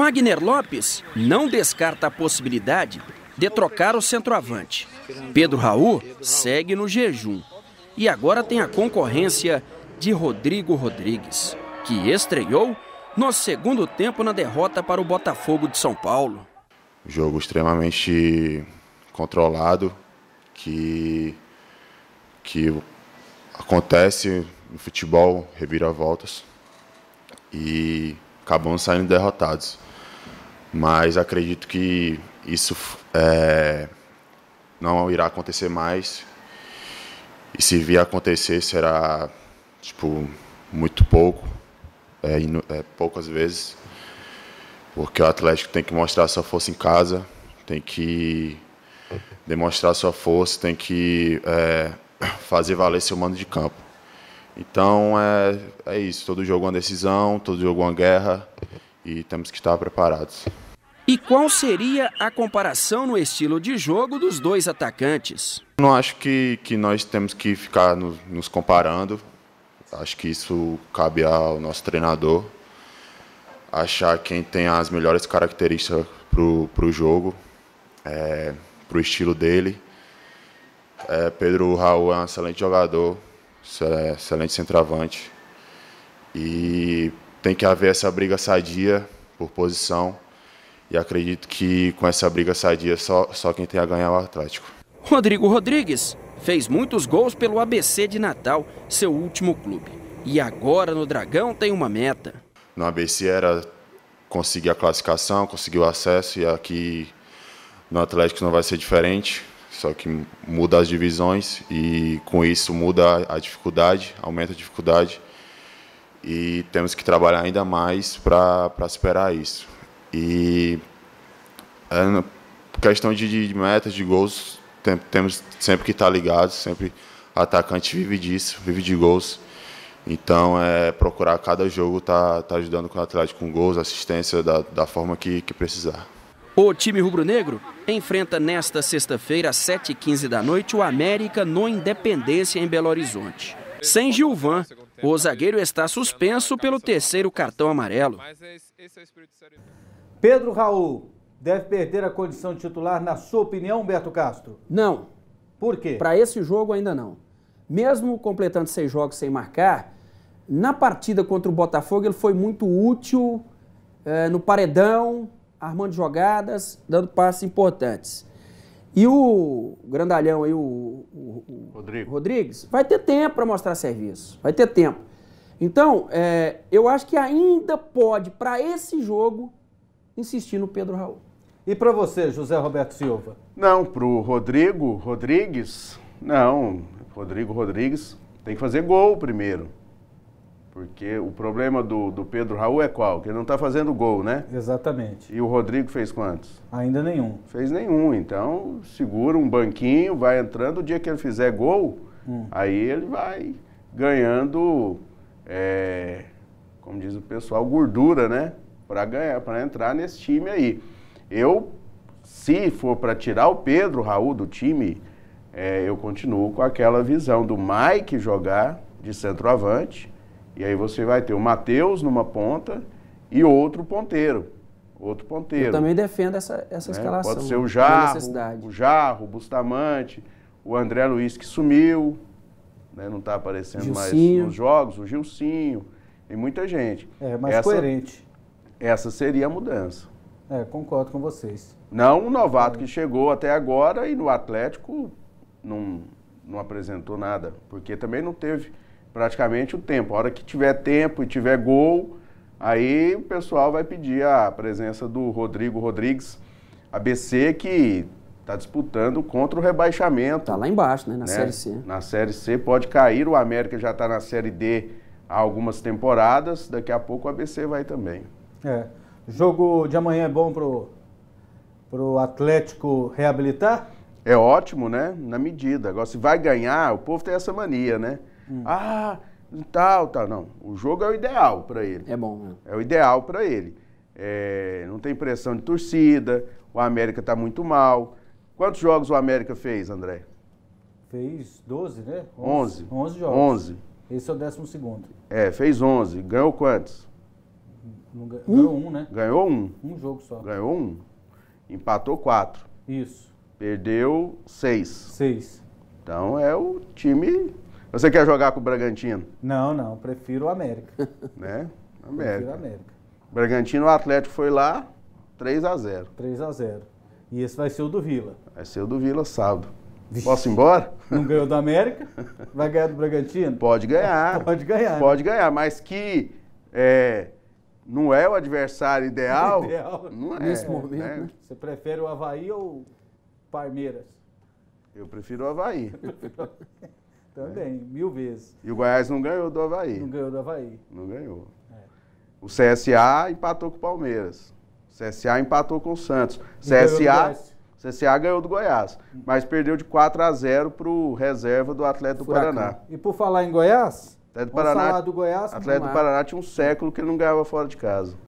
Wagner Lopes não descarta a possibilidade de trocar o centroavante. Pedro Raul segue no jejum e agora tem a concorrência de Rodrigo Rodrigues, que estreou no segundo tempo na derrota para o Botafogo de São Paulo. Jogo extremamente controlado que que acontece no futebol, reviravoltas e acabamos saindo derrotados. Mas acredito que isso é, não irá acontecer mais. E se vir a acontecer, será tipo, muito pouco, é, é, poucas vezes. Porque o Atlético tem que mostrar sua força em casa, tem que demonstrar sua força, tem que é, fazer valer seu mando de campo. Então é, é isso, todo jogo é uma decisão, todo jogo é uma guerra e temos que estar preparados. E qual seria a comparação no estilo de jogo dos dois atacantes? Não acho que, que nós temos que ficar no, nos comparando. Acho que isso cabe ao nosso treinador achar quem tem as melhores características para o jogo, é, para o estilo dele. É, Pedro Raul é um excelente jogador, é excelente centroavante. E tem que haver essa briga sadia por posição e acredito que com essa briga sadia, só, só quem tem a ganhar é o Atlético. Rodrigo Rodrigues fez muitos gols pelo ABC de Natal, seu último clube. E agora no Dragão tem uma meta. No ABC era conseguir a classificação, conseguir o acesso, e aqui no Atlético não vai ser diferente só que muda as divisões e com isso muda a dificuldade, aumenta a dificuldade e temos que trabalhar ainda mais para superar isso. E é, questão de, de, metas, de gols, tem, temos sempre que estar tá ligados, sempre atacante vive disso, vive de gols. Então é procurar cada jogo tá, tá ajudando com o Atlético com gols, assistência da, da forma que, que precisar. O time rubro-negro enfrenta nesta sexta-feira, às 7h15 da noite, o América no Independência, em Belo Horizonte. Sem Gilvan, o zagueiro está suspenso pelo terceiro cartão amarelo. Pedro Raul deve perder a condição de titular, na sua opinião, Humberto Castro? Não. Por quê? Para esse jogo ainda não. Mesmo completando seis jogos sem marcar, na partida contra o Botafogo ele foi muito útil é, no paredão, armando jogadas, dando passes importantes. E o grandalhão aí, o, o, o Rodrigo. Rodrigues, vai ter tempo para mostrar serviço. Vai ter tempo. Então, é, eu acho que ainda pode, para esse jogo, insistir no Pedro Raul. E para você, José Roberto Silva? Não, para o Rodrigo Rodrigues, não. Rodrigo Rodrigues tem que fazer gol primeiro. Porque o problema do, do Pedro Raul é qual? Que ele não está fazendo gol, né? Exatamente. E o Rodrigo fez quantos? Ainda nenhum. Fez nenhum. Então, segura um banquinho, vai entrando. O dia que ele fizer gol, hum. aí ele vai ganhando, é, como diz o pessoal, gordura, né? para ganhar, para entrar nesse time aí. Eu, se for para tirar o Pedro Raul do time, é, eu continuo com aquela visão do Mike jogar de centroavante, e aí você vai ter o Matheus numa ponta e outro ponteiro. Outro ponteiro. Eu também defendo essa, essa né? escalação. Pode ser o Jarro, o Jarro, o Bustamante, o André Luiz que sumiu, né? não está aparecendo Gilcinho. mais nos jogos, o Gilcinho, e muita gente. É, mais Essa, coerente. Essa seria a mudança. É, concordo com vocês. Não um novato é. que chegou até agora e no Atlético não, não apresentou nada, porque também não teve praticamente o tempo. A hora que tiver tempo e tiver gol, aí o pessoal vai pedir a presença do Rodrigo Rodrigues, ABC, que está disputando contra o rebaixamento. Está lá embaixo, né? Na né? Série C. Na Série C pode cair, o América já está na Série D há algumas temporadas, daqui a pouco o ABC vai também. É. O jogo de amanhã é bom pro, pro Atlético reabilitar? É ótimo, né? Na medida. Agora, se vai ganhar, o povo tem essa mania, né? Hum. Ah, tal, tal. Não, o jogo é o ideal para ele. É bom. Né? É o ideal para ele. É, não tem pressão de torcida, o América está muito mal. Quantos jogos o América fez, André? Fez 12, né? 11. 11, jogos. 11. Esse é o décimo segundo. É, fez 11. Ganhou quantos? Ganhou um, um, né? Ganhou um. Um jogo só. Ganhou um. Empatou quatro. Isso. Perdeu seis. Seis. Então é o time. Você quer jogar com o Bragantino? Não, não. Prefiro o América. né? América. Prefiro o América. Bragantino, o Atlético foi lá, 3 a 0 3 a 0 E esse vai ser o do Vila. Vai ser o do Vila sábado. Vixe. Posso ir embora? Não ganhou do América? Vai ganhar do Bragantino? Pode ganhar. Pode ganhar. Pode ganhar, mas que. É, não é o adversário ideal. ideal. Não é, Nesse momento, né? né? Você prefere o Havaí ou Palmeiras? Eu prefiro o Havaí. Também, é. mil vezes. E o Goiás não ganhou do Havaí. Não ganhou do Havaí. Não ganhou. É. O CSA empatou com o Palmeiras. O CSA empatou com o Santos. O CSA, CSA ganhou do Goiás, hum. mas perdeu de 4 a 0 para o reserva do Atleta do Furacão. Paraná. E por falar em Goiás, Atlético Paraná, do Goiás, Atlético do Paraná tinha um século que ele não ganhava fora de casa.